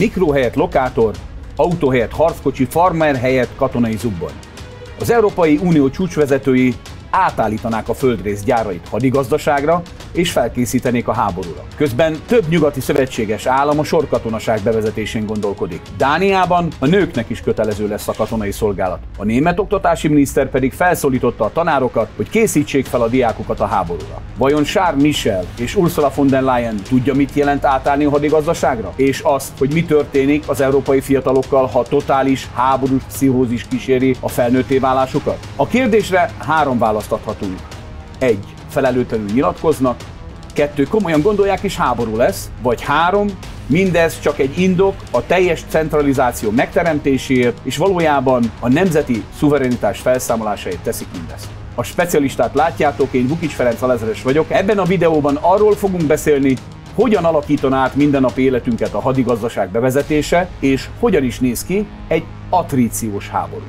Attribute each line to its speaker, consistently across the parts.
Speaker 1: Mikró helyett lokátor, autó helyett harckocsi, farmer helyett katonai zubban. Az Európai Unió csúcsvezetői átállítanák a földrész gyárait hadigazdaságra, és felkészítenék a háborúra. Közben több nyugati szövetséges állam a sorkatonaság bevezetésén gondolkodik. Dániában a nőknek is kötelező lesz a katonai szolgálat. A német oktatási miniszter pedig felszólította a tanárokat, hogy készítsék fel a diákokat a háborúra. Vajon Charles Michel és Ursula von der Leyen tudja, mit jelent átállni a hadigazdaságra? És azt, hogy mi történik az európai fiatalokkal, ha totális háborús pszichózis kíséri a felnőtté válásukat? A kérdésre három választ adhatunk. 1 felelőtlenül nyilatkoznak, kettő komolyan gondolják és háború lesz, vagy három, mindez csak egy indok a teljes centralizáció megteremtéséért, és valójában a nemzeti szuverenitás felszámolásáért teszik mindezt a specialistát látjátok, én Vukics Ferenc Alezeres vagyok. Ebben a videóban arról fogunk beszélni, hogyan alakítaná át mindennap életünket a hadigazdaság bevezetése, és hogyan is néz ki egy atríciós háború.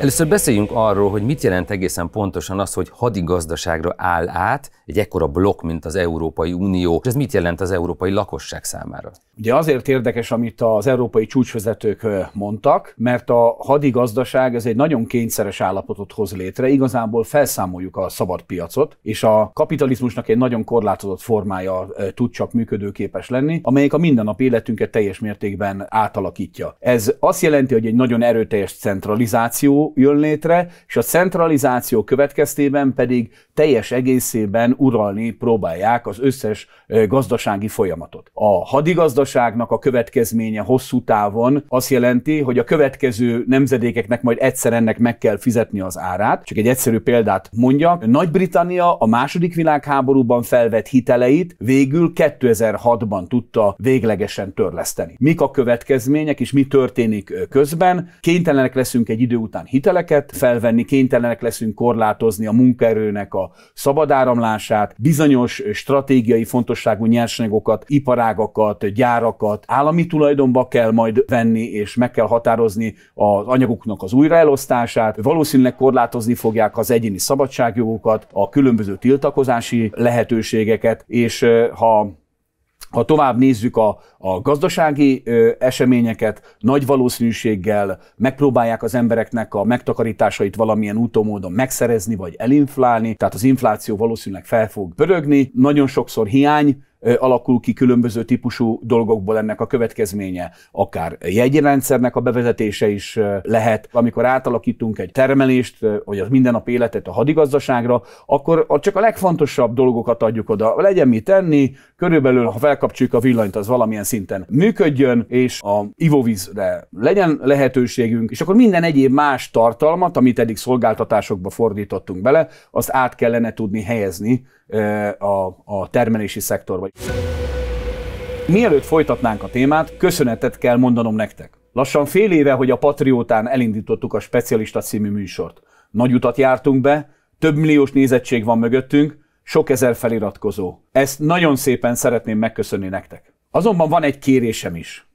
Speaker 2: Először beszéljünk arról, hogy mit jelent egészen pontosan az, hogy hadigazdaságra áll át egy ekkora blokk, mint az Európai Unió, és ez mit jelent az európai lakosság számára?
Speaker 1: Ugye azért érdekes, amit az európai csúcsvezetők mondtak, mert a hadigazdaság ez egy nagyon kényszeres állapotot hoz létre, igazából felszámoljuk a szabad piacot, és a kapitalizmusnak egy nagyon korlátozott formája tud csak működőképes lenni, amelyik a mindennapi életünket teljes mértékben átalakítja. Ez azt jelenti, hogy egy nagyon erőteljes centralizáció, jön létre, és a centralizáció következtében pedig teljes egészében uralni próbálják az összes gazdasági folyamatot. A hadigazdaságnak a következménye hosszú távon azt jelenti, hogy a következő nemzedékeknek majd egyszer ennek meg kell fizetni az árát. Csak egy egyszerű példát mondjak. Nagy-Britannia a második világháborúban felvett hiteleit végül 2006-ban tudta véglegesen törleszteni. Mik a következmények és mi történik közben? Kénytelenek leszünk egy idő után hiteleket felvenni, kénytelenek leszünk korlátozni a munkaerőnek a szabad áramlását, bizonyos stratégiai fontosságú nyersanyagokat, iparágakat, gyárakat állami tulajdonba kell majd venni, és meg kell határozni az anyagoknak az újraelosztását. Valószínűleg korlátozni fogják az egyéni szabadságjogokat, a különböző tiltakozási lehetőségeket, és ha ha tovább nézzük a, a gazdasági ö, eseményeket, nagy valószínűséggel megpróbálják az embereknek a megtakarításait valamilyen úton módon megszerezni vagy elinflálni, tehát az infláció valószínűleg fel fog pörögni. Nagyon sokszor hiány alakul ki különböző típusú dolgokból ennek a következménye. Akár jegyrendszernek a bevezetése is lehet. Amikor átalakítunk egy termelést, vagy az mindennap életet a hadigazdaságra, akkor csak a legfontosabb dolgokat adjuk oda. Legyen mit tenni, körülbelül ha felkapcsoljuk a villanyt, az valamilyen szinten működjön, és a ivóvízre legyen lehetőségünk, és akkor minden egyéb más tartalmat, amit eddig szolgáltatásokba fordítottunk bele, azt át kellene tudni helyezni a, a termelési szektorba. Mielőtt folytatnánk a témát, köszönetet kell mondanom nektek. Lassan fél éve, hogy a Patriótán elindítottuk a Specialista című műsort. Nagy utat jártunk be, több milliós nézettség van mögöttünk, sok ezer feliratkozó. Ezt nagyon szépen szeretném megköszönni nektek. Azonban van egy kérésem is.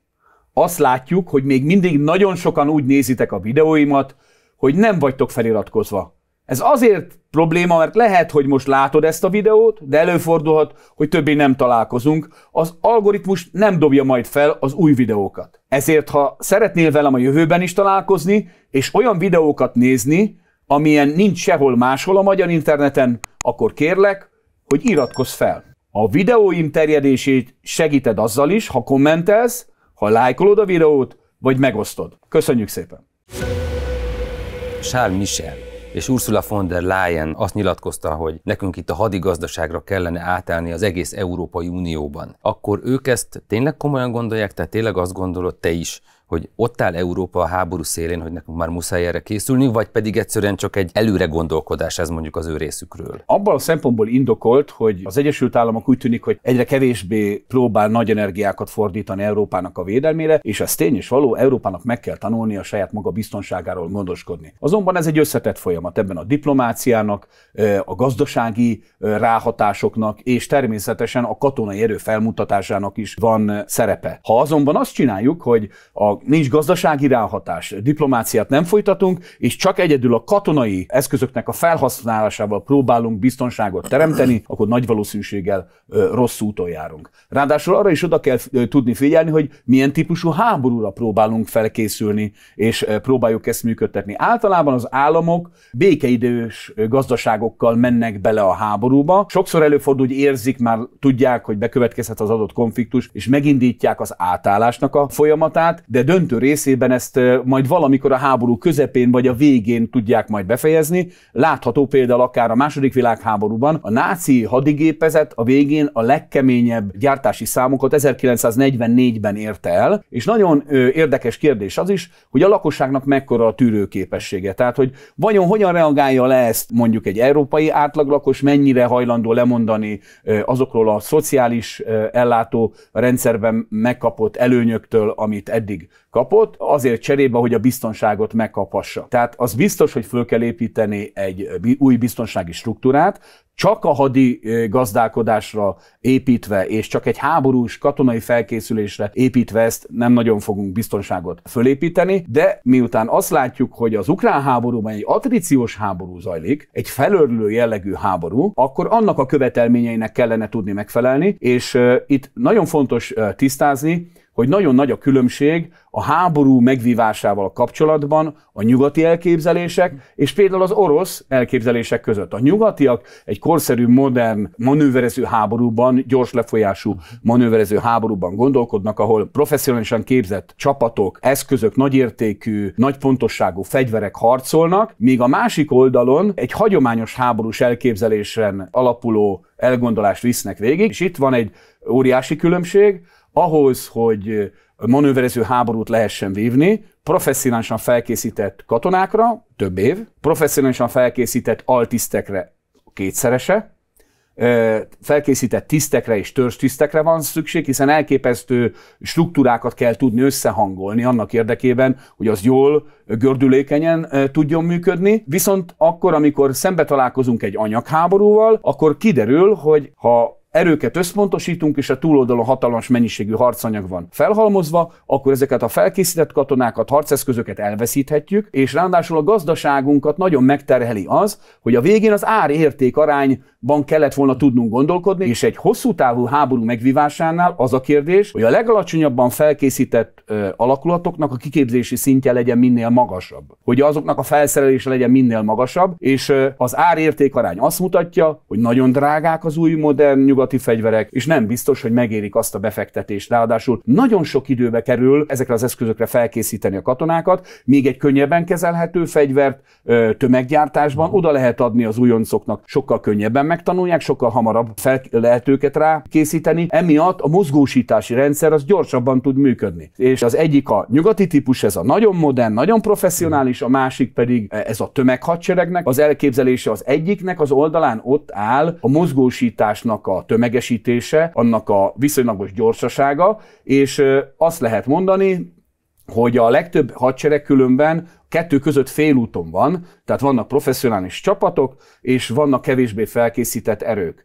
Speaker 1: Azt látjuk, hogy még mindig nagyon sokan úgy nézitek a videóimat, hogy nem vagytok feliratkozva. Ez azért probléma, mert lehet, hogy most látod ezt a videót, de előfordulhat, hogy többé nem találkozunk. Az algoritmus nem dobja majd fel az új videókat. Ezért, ha szeretnél velem a jövőben is találkozni, és olyan videókat nézni, amilyen nincs sehol máshol a magyar interneten, akkor kérlek, hogy iratkozz fel. A videóim terjedését segíted azzal is, ha kommentelsz, ha lájkolod a videót, vagy megosztod. Köszönjük szépen!
Speaker 2: Charles Michel és Ursula von der Leyen azt nyilatkozta, hogy nekünk itt a hadigazdaságra kellene átállni az egész Európai Unióban. Akkor ők ezt tényleg komolyan gondolják, tehát tényleg azt gondolod te is, hogy ott áll Európa a háború szélén, hogy nekünk már muszáj erre készülni, vagy pedig egyszerűen csak egy előre gondolkodás ez mondjuk az ő részükről?
Speaker 1: Abban a szempontból indokolt, hogy az Egyesült Államok úgy tűnik, hogy egyre kevésbé próbál nagy energiákat fordítani Európának a védelmére, és ez tény és való, Európának meg kell tanulni a saját maga biztonságáról gondoskodni. Azonban ez egy összetett folyamat ebben a diplomáciának, a gazdasági ráhatásoknak, és természetesen a katonai erő felmutatásának is van szerepe. Ha azonban azt csináljuk, hogy a nincs gazdasági ráhatás, diplomáciát nem folytatunk, és csak egyedül a katonai eszközöknek a felhasználásával próbálunk biztonságot teremteni, akkor nagy valószínűséggel rossz úton járunk. Ráadásul arra is oda kell tudni figyelni, hogy milyen típusú háborúra próbálunk felkészülni, és próbáljuk ezt működtetni. Általában az államok békeidős gazdaságokkal mennek bele a háborúba. Sokszor előfordul, hogy érzik, már tudják, hogy bekövetkezhet az adott konfliktus, és megindítják az átállásnak a folyamatát, de döntő részében ezt majd valamikor a háború közepén vagy a végén tudják majd befejezni. Látható például akár a második világháborúban a náci hadigépezet a végén a legkeményebb gyártási számokat 1944-ben érte el, és nagyon érdekes kérdés az is, hogy a lakosságnak mekkora a tűrőképessége. Tehát, hogy vajon hogyan reagálja le ezt mondjuk egy európai átlaglakos, mennyire hajlandó lemondani azokról a szociális ellátó rendszerben megkapott előnyöktől, amit eddig kapott, azért cserébe, hogy a biztonságot megkaphassa. Tehát az biztos, hogy föl kell építeni egy új biztonsági struktúrát, csak a hadi gazdálkodásra építve, és csak egy háborús katonai felkészülésre építve ezt nem nagyon fogunk biztonságot fölépíteni, de miután azt látjuk, hogy az ukrán háborúban egy attriciós háború zajlik, egy felörlő jellegű háború, akkor annak a követelményeinek kellene tudni megfelelni, és itt nagyon fontos tisztázni, hogy nagyon nagy a különbség a háború megvívásával kapcsolatban a nyugati elképzelések és például az orosz elképzelések között. A nyugatiak egy korszerű, modern, manőverező háborúban, gyors lefolyású manőverező háborúban gondolkodnak, ahol professzionálisan képzett csapatok, eszközök, nagyértékű, nagy pontosságú fegyverek harcolnak, míg a másik oldalon egy hagyományos háborús elképzelésen alapuló elgondolást visznek végig, és itt van egy óriási különbség, ahhoz, hogy manőverező háborút lehessen vívni, professzionálisan felkészített katonákra több év, professzionálisan felkészített altisztekre kétszerese, felkészített tisztekre és törzstisztekre van szükség, hiszen elképesztő struktúrákat kell tudni összehangolni annak érdekében, hogy az jól, gördülékenyen tudjon működni. Viszont akkor, amikor szembe találkozunk egy anyagháborúval, akkor kiderül, hogy ha erőket összpontosítunk, és a túloldalon hatalmas mennyiségű harcanyag van felhalmozva, akkor ezeket a felkészített katonákat, harceszközöket elveszíthetjük, és ráadásul a gazdaságunkat nagyon megterheli az, hogy a végén az ár-érték arányban kellett volna tudnunk gondolkodni, és egy hosszú távú háború megvívásánál az a kérdés, hogy a legalacsonyabban felkészített ö, alakulatoknak a kiképzési szintje legyen minél magasabb. Hogy azoknak a felszerelése legyen minél magasabb, és ö, az ár-érték arány azt mutatja, hogy nagyon drágák az új modern nyugat nyugati fegyverek, és nem biztos, hogy megérik azt a befektetést. Ráadásul nagyon sok időbe kerül ezekre az eszközökre felkészíteni a katonákat, még egy könnyebben kezelhető fegyvert tömeggyártásban oda lehet adni az újoncoknak, sokkal könnyebben megtanulják, sokkal hamarabb fel lehet őket rá készíteni, emiatt a mozgósítási rendszer az gyorsabban tud működni. És az egyik a nyugati típus, ez a nagyon modern, nagyon professzionális, a másik pedig e, ez a tömeghadseregnek. Az elképzelése az egyiknek az oldalán ott áll a mozgósításnak a tömegesítése, annak a viszonylagos gyorsasága, és azt lehet mondani, hogy a legtöbb hadsereg különben kettő között félúton van, tehát vannak professzionális csapatok, és vannak kevésbé felkészített erők.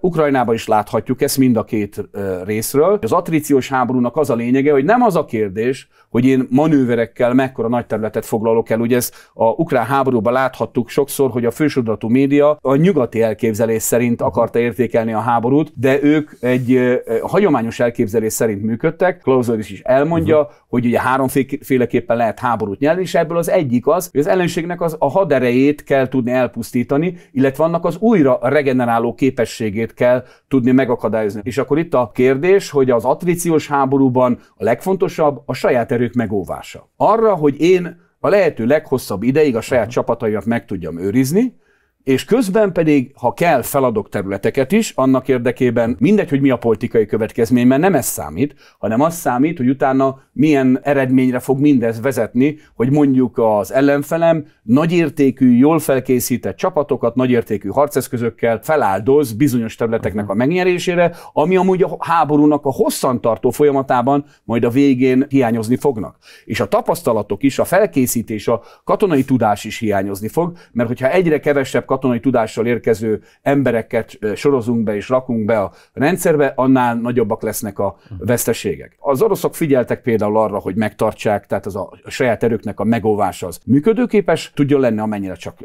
Speaker 1: Ukrajnában is láthatjuk ezt mind a két részről. Az atríciós háborúnak az a lényege, hogy nem az a kérdés, hogy én manőverekkel mekkora nagy területet foglalok el. Ugye ez a ukrán háborúban láthattuk sokszor, hogy a fősodratú média a nyugati elképzelés szerint akarta értékelni a háborút, de ők egy hagyományos elképzelés szerint működtek. Klausovics is elmondja, uh-huh. hogy ugye háromféleképpen lehet háborút nyerni, és ebből az egyik az, hogy az ellenségnek az a haderejét kell tudni elpusztítani, illetve vannak az újra regeneráló képes sebességét kell tudni megakadályozni. És akkor itt a kérdés, hogy az attriciós háborúban a legfontosabb a saját erők megóvása. Arra, hogy én a lehető leghosszabb ideig a saját csapataimat meg tudjam őrizni, és közben pedig, ha kell, feladok területeket is, annak érdekében mindegy, hogy mi a politikai következmény, mert nem ez számít, hanem az számít, hogy utána milyen eredményre fog mindez vezetni, hogy mondjuk az ellenfelem nagyértékű, jól felkészített csapatokat, nagyértékű harceszközökkel feláldoz bizonyos területeknek a megnyerésére, ami amúgy a háborúnak a hosszantartó folyamatában majd a végén hiányozni fognak. És a tapasztalatok is, a felkészítés, a katonai tudás is hiányozni fog, mert hogyha egyre kevesebb katonai tudással érkező embereket sorozunk be és rakunk be a rendszerbe, annál nagyobbak lesznek a veszteségek. Az oroszok figyeltek például arra, hogy megtartsák, tehát az a saját erőknek a megóvása az működőképes tudjon lenni, amennyire csak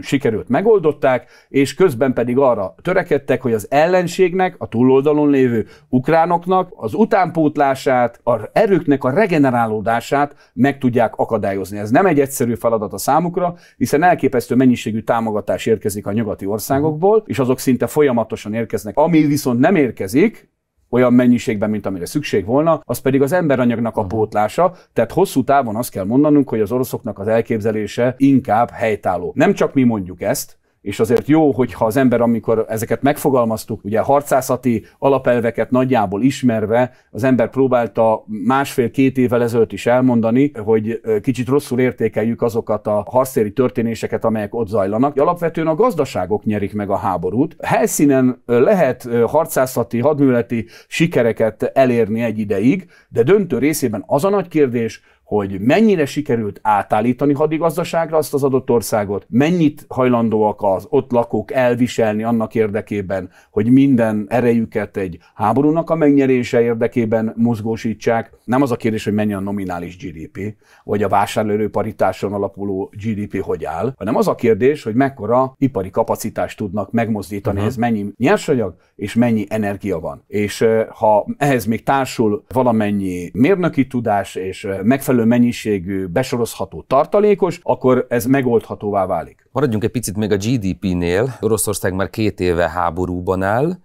Speaker 1: sikerült megoldották, és közben pedig arra törekedtek, hogy az ellenségnek, a túloldalon lévő ukránoknak az utánpótlását, a erőknek a regenerálódását meg tudják akadályozni. Ez nem egy egyszerű feladat a számukra, hiszen elképesztő mennyiségű támogatás érkezik a nyugati országokból, és azok szinte folyamatosan érkeznek. Ami viszont nem érkezik, olyan mennyiségben, mint amire szükség volna, az pedig az emberanyagnak a pótlása, tehát hosszú távon azt kell mondanunk, hogy az oroszoknak az elképzelése inkább helytálló. Nem csak mi mondjuk ezt, és azért jó, hogyha az ember, amikor ezeket megfogalmaztuk, ugye harcászati alapelveket nagyjából ismerve, az ember próbálta másfél-két évvel ezelőtt is elmondani, hogy kicsit rosszul értékeljük azokat a harcéri történéseket, amelyek ott zajlanak. Alapvetően a gazdaságok nyerik meg a háborút. Helyszínen lehet harcászati, hadműleti sikereket elérni egy ideig, de döntő részében az a nagy kérdés, hogy mennyire sikerült átállítani hadigazdaságra azt az adott országot, mennyit hajlandóak az ott lakók elviselni annak érdekében, hogy minden erejüket egy háborúnak a megnyerése érdekében mozgósítsák. Nem az a kérdés, hogy mennyi a nominális GDP, vagy a vásárlóerő paritáson alapuló GDP hogy áll, hanem az a kérdés, hogy mekkora ipari kapacitást tudnak megmozdítani, uh-huh. ez mennyi nyersanyag és mennyi energia van. És eh, ha ehhez még társul valamennyi mérnöki tudás és eh, megfelelő megfelelő mennyiségű besorozható tartalékos, akkor ez megoldhatóvá
Speaker 2: válik. Maradjunk egy picit még a GDP-nél. Oroszország már két éve háborúban áll,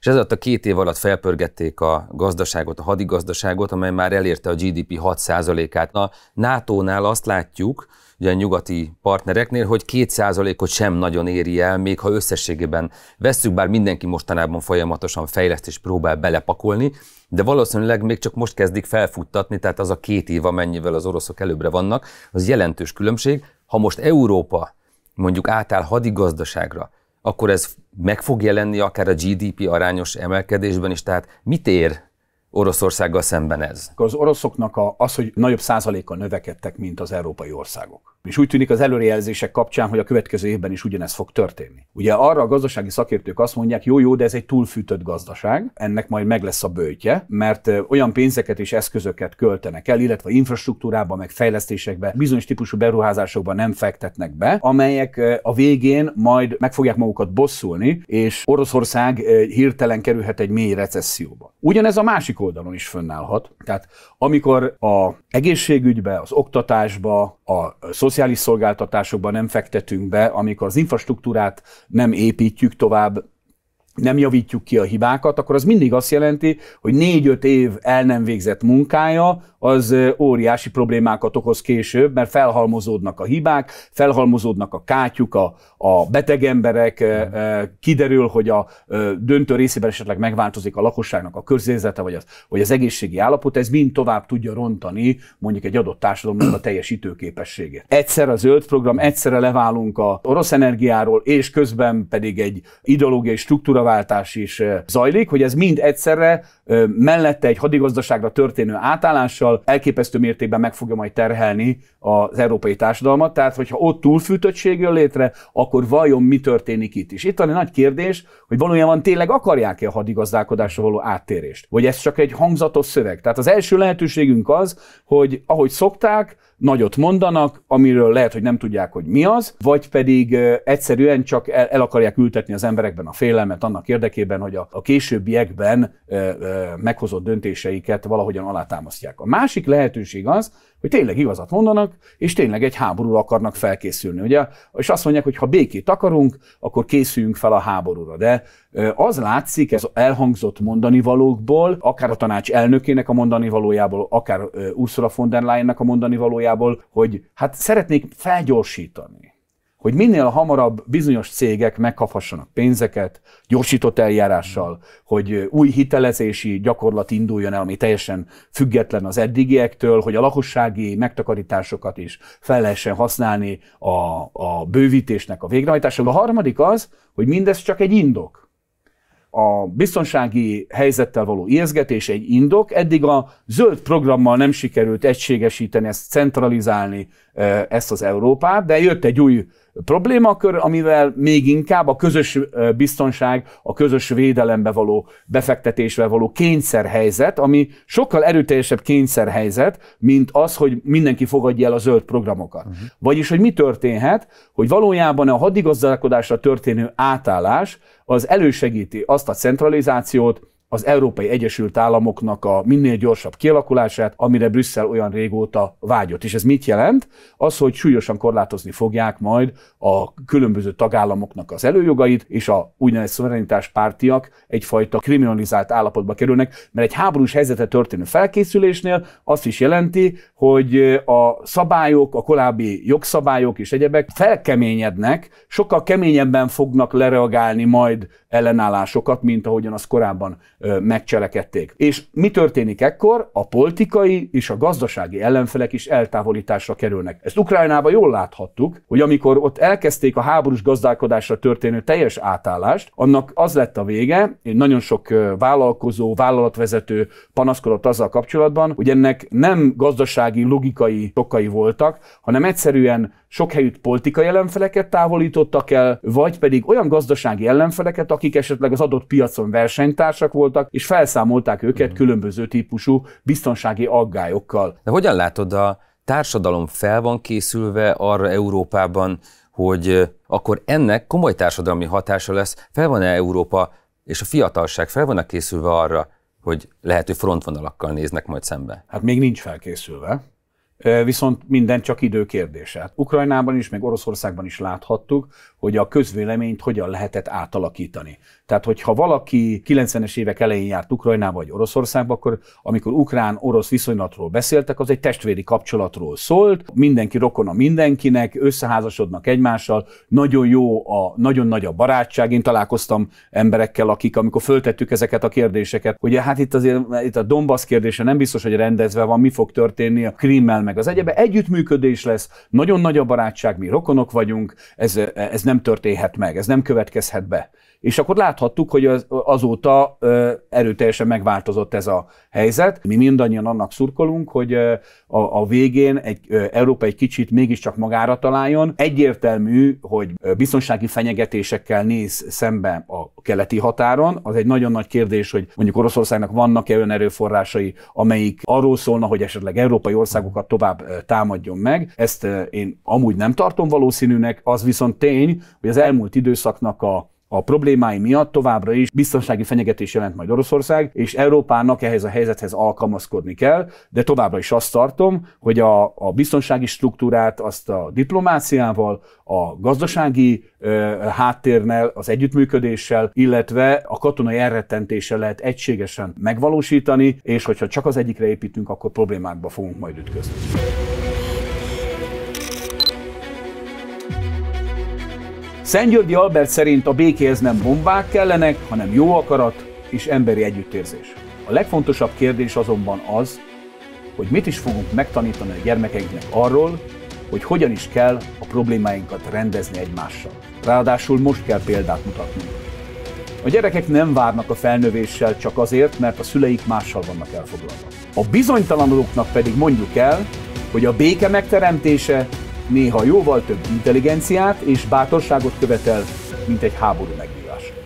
Speaker 2: és ez alatt a két év alatt felpörgették a gazdaságot, a hadigazdaságot, amely már elérte a GDP 6%-át. A NATO-nál azt látjuk, ugye nyugati partnereknél, hogy 2%-ot sem nagyon éri el, még ha összességében vesszük, bár mindenki mostanában folyamatosan fejleszt és próbál belepakolni, de valószínűleg még csak most kezdik felfuttatni, tehát az a két év, amennyivel az oroszok előbbre vannak, az jelentős különbség. Ha most Európa mondjuk átáll hadigazdaságra, akkor ez meg fog jelenni akár a GDP arányos emelkedésben is, tehát mit ér Oroszországgal szemben ez? Az
Speaker 1: oroszoknak a, az, hogy nagyobb százalékkal növekedtek, mint az európai országok.
Speaker 2: És úgy tűnik az előrejelzések
Speaker 1: kapcsán, hogy a következő évben is ugyanez fog történni. Ugye arra a gazdasági szakértők azt mondják, jó, jó, de ez egy túlfűtött gazdaság, ennek majd meg lesz a bőtje, mert olyan pénzeket és eszközöket költenek el, illetve infrastruktúrába, meg fejlesztésekbe, bizonyos típusú beruházásokba nem fektetnek be, amelyek a végén majd meg fogják magukat bosszulni, és Oroszország hirtelen kerülhet egy mély recesszióba. Ugyanez a másik oldalon is fönnállhat. Tehát amikor a egészségügybe, az oktatásba, a szociális szolgáltatásokba nem fektetünk be, amikor az infrastruktúrát nem építjük tovább, nem javítjuk ki a hibákat, akkor az mindig azt jelenti, hogy négy-öt év el nem végzett munkája az óriási problémákat okoz később, mert felhalmozódnak a hibák, felhalmozódnak a kátyuk, a, a beteg emberek, kiderül, hogy a döntő részében esetleg megváltozik a lakosságnak a körzézete, vagy az, vagy az egészségi állapot, ez mind tovább tudja rontani mondjuk egy adott társadalomnak a teljesítőképességét. Egyszer a zöld program, egyszerre leválunk a orosz energiáról, és közben pedig egy ideológiai struktúraváltás is zajlik, hogy ez mind egyszerre mellette egy hadigazdaságra történő átállással azzal elképesztő mértékben meg fogja majd terhelni az európai társadalmat. Tehát, hogyha ott túlfűtöttség jön létre, akkor vajon mi történik itt is? Itt van egy nagy kérdés, hogy valójában tényleg akarják-e a hadigazdálkodásra való áttérést? Vagy ez csak egy hangzatos szöveg? Tehát az első lehetőségünk az, hogy ahogy szokták, nagyot mondanak, amiről lehet, hogy nem tudják, hogy mi az, vagy pedig egyszerűen csak el, el akarják ültetni az emberekben a félelmet annak érdekében, hogy a, a későbbiekben meghozott döntéseiket valahogyan alátámasztják. A másik lehetőség az, hogy tényleg igazat mondanak, és tényleg egy háborúra akarnak felkészülni. Ugye? És azt mondják, hogy ha békét akarunk, akkor készüljünk fel a háborúra. De az látszik, ez elhangzott mondani valókból, akár a tanács elnökének a mondani valójából, akár Ursula von der Leyennek a mondani valójából, hogy hát szeretnék felgyorsítani hogy minél hamarabb bizonyos cégek megkaphassanak pénzeket, gyorsított eljárással, hogy új hitelezési gyakorlat induljon el, ami teljesen független az eddigiektől, hogy a lakossági megtakarításokat is fel lehessen használni a, a bővítésnek a végrehajtására. A harmadik az, hogy mindez csak egy indok a biztonsági helyzettel való ijeszgetés egy indok. Eddig a zöld programmal nem sikerült egységesíteni, ezt centralizálni ezt az Európát, de jött egy új problémakör, amivel még inkább a közös biztonság, a közös védelembe való befektetésre való kényszerhelyzet, ami sokkal erőteljesebb kényszerhelyzet, mint az, hogy mindenki fogadja el a zöld programokat. Uh-huh. Vagyis, hogy mi történhet, hogy valójában a hadigazdálkodásra történő átállás az elősegíti azt a centralizációt, az Európai Egyesült Államoknak a minél gyorsabb kialakulását, amire Brüsszel olyan régóta vágyott. És ez mit jelent? Az, hogy súlyosan korlátozni fogják majd a különböző tagállamoknak az előjogait, és a úgynevezett szuverenitás pártiak egyfajta kriminalizált állapotba kerülnek, mert egy háborús helyzete történő felkészülésnél azt is jelenti, hogy a szabályok, a korábbi jogszabályok és egyebek felkeményednek, sokkal keményebben fognak lereagálni majd ellenállásokat, mint ahogyan az korábban megcselekedték. És mi történik ekkor? A politikai és a gazdasági ellenfelek is eltávolításra kerülnek. Ezt Ukrajnában jól láthattuk, hogy amikor ott elkezdték a háborús gazdálkodásra történő teljes átállást, annak az lett a vége, nagyon sok vállalkozó, vállalatvezető panaszkodott azzal kapcsolatban, hogy ennek nem gazdasági, logikai tokai voltak, hanem egyszerűen sok helyütt politikai ellenfeleket távolítottak el, vagy pedig olyan gazdasági ellenfeleket, akik esetleg az adott piacon versenytársak voltak, és felszámolták őket mm. különböző típusú biztonsági aggályokkal.
Speaker 2: De hogyan látod, a társadalom fel van készülve arra Európában, hogy akkor ennek komoly társadalmi hatása lesz, fel van-e Európa és a fiatalság fel van-e készülve arra, hogy lehető frontvonalakkal néznek majd szembe? Hát még nincs
Speaker 1: felkészülve viszont minden csak idő kérdése. Hát Ukrajnában is, meg Oroszországban is láthattuk, hogy a közvéleményt hogyan lehetett átalakítani. Tehát, hogyha valaki 90-es évek elején járt Ukrajnába vagy Oroszországba, akkor amikor ukrán-orosz viszonylatról beszéltek, az egy testvéri kapcsolatról szólt, mindenki rokona mindenkinek, összeházasodnak egymással, nagyon jó a, nagyon nagy a barátság. Én találkoztam emberekkel, akik, amikor föltettük ezeket a kérdéseket, hogy hát itt azért itt a Donbass kérdése nem biztos, hogy rendezve van, mi fog történni a Krimmel, meg az egyebe. Együttműködés lesz, nagyon nagy a barátság, mi rokonok vagyunk, ez, ez nem nem történhet meg, ez nem következhet be. És akkor láthattuk, hogy az, azóta ö, erőteljesen megváltozott ez a helyzet. Mi mindannyian annak szurkolunk, hogy ö, a, a végén egy, ö, Európa egy kicsit mégiscsak magára találjon. Egyértelmű, hogy biztonsági fenyegetésekkel néz szembe a keleti határon. Az egy nagyon nagy kérdés, hogy mondjuk Oroszországnak vannak-e olyan erőforrásai, amelyik arról szólna, hogy esetleg európai országokat tovább támadjon meg. Ezt én amúgy nem tartom valószínűnek, az viszont tény, hogy az elmúlt időszaknak a a problémái miatt továbbra is biztonsági fenyegetés jelent majd Oroszország, és Európának ehhez a helyzethez alkalmazkodni kell, de továbbra is azt tartom, hogy a, a biztonsági struktúrát azt a diplomáciával, a gazdasági ö, háttérnel, az együttműködéssel, illetve a katonai elrettentéssel lehet egységesen megvalósítani, és hogyha csak az egyikre építünk, akkor problémákba fogunk majd ütközni. Györgyi Albert szerint a békéhez nem bombák kellenek, hanem jó akarat és emberi együttérzés. A legfontosabb kérdés azonban az, hogy mit is fogunk megtanítani a gyermekeinknek arról, hogy hogyan is kell a problémáinkat rendezni egymással. Ráadásul most kell példát mutatni. A gyerekek nem várnak a felnövéssel csak azért, mert a szüleik mással vannak elfoglalva. A bizonytalanoknak pedig mondjuk el, hogy a béke megteremtése néha jóval több intelligenciát és bátorságot követel, mint egy háború megvívás.